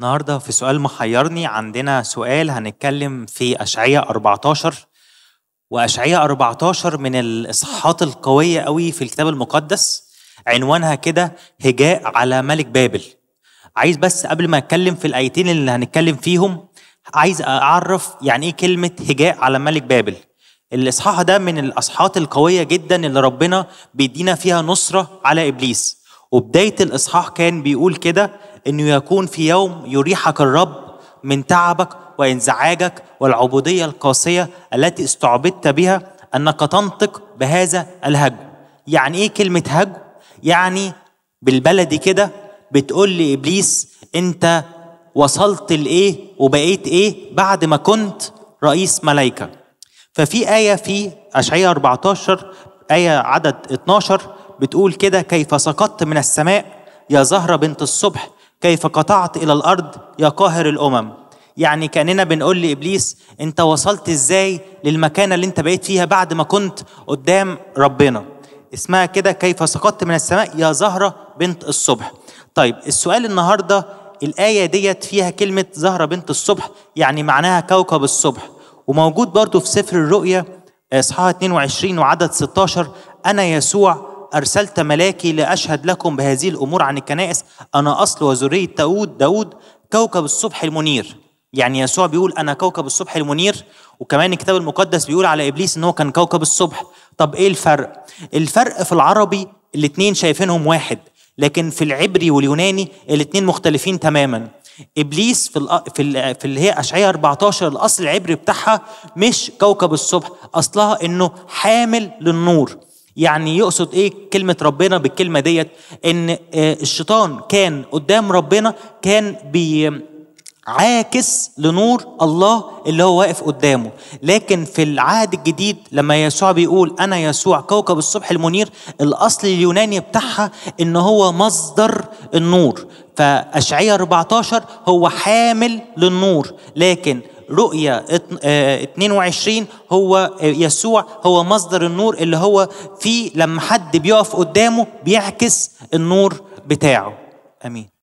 النهارده في سؤال محيرني عندنا سؤال هنتكلم في أشعية 14 وأشعية 14 من الإصحاحات القوية قوي في الكتاب المقدس عنوانها كده هجاء على ملك بابل عايز بس قبل ما أتكلم في الآيتين اللي هنتكلم فيهم عايز أعرف يعني إيه كلمة هجاء على ملك بابل الإصحاح ده من الإصحاحات القوية جدا اللي ربنا بيدينا فيها نصرة على إبليس وبداية الإصحاح كان بيقول كده انه يكون في يوم يريحك الرب من تعبك وانزعاجك والعبوديه القاسيه التي استعبدت بها انك تنطق بهذا الهجو يعني ايه كلمه هجو يعني بالبلدي كده بتقول لابليس انت وصلت لايه وبقيت ايه بعد ما كنت رئيس ملائكه ففي ايه في اشعياء 14 ايه عدد 12 بتقول كده كيف سقطت من السماء يا زهره بنت الصبح كيف قطعت إلى الأرض يا قاهر الأمم يعني كأننا بنقول لإبليس أنت وصلت إزاي للمكانة اللي أنت بقيت فيها بعد ما كنت قدام ربنا اسمها كده كيف سقطت من السماء يا زهرة بنت الصبح طيب السؤال النهاردة الآية ديت فيها كلمة زهرة بنت الصبح يعني معناها كوكب الصبح وموجود برضو في سفر الرؤيا آه، إصحاح 22 وعدد 16 أنا يسوع أرسلت ملاكي لأشهد لكم بهذه الأمور عن الكنائس أنا أصل وذرية داود داود كوكب الصبح المنير يعني يسوع بيقول أنا كوكب الصبح المنير وكمان الكتاب المقدس بيقول على إبليس إن هو كان كوكب الصبح طب إيه الفرق؟ الفرق في العربي الاتنين شايفينهم واحد لكن في العبري واليوناني الاتنين مختلفين تماما ابليس في في, في اللي هي اشعياء 14 الاصل العبري بتاعها مش كوكب الصبح اصلها انه حامل للنور يعني يقصد ايه كلمه ربنا بالكلمه ديت ان آه، الشيطان كان قدام ربنا كان بي عاكس لنور الله اللي هو واقف قدامه لكن في العهد الجديد لما يسوع بيقول انا يسوع كوكب الصبح المنير الاصل اليوناني بتاعها ان هو مصدر النور فاشعياء 14 هو حامل للنور لكن رؤيا 22 آه، هو آه، يسوع هو مصدر النور اللي هو فيه لما حد بيقف قدامه بيعكس النور بتاعه امين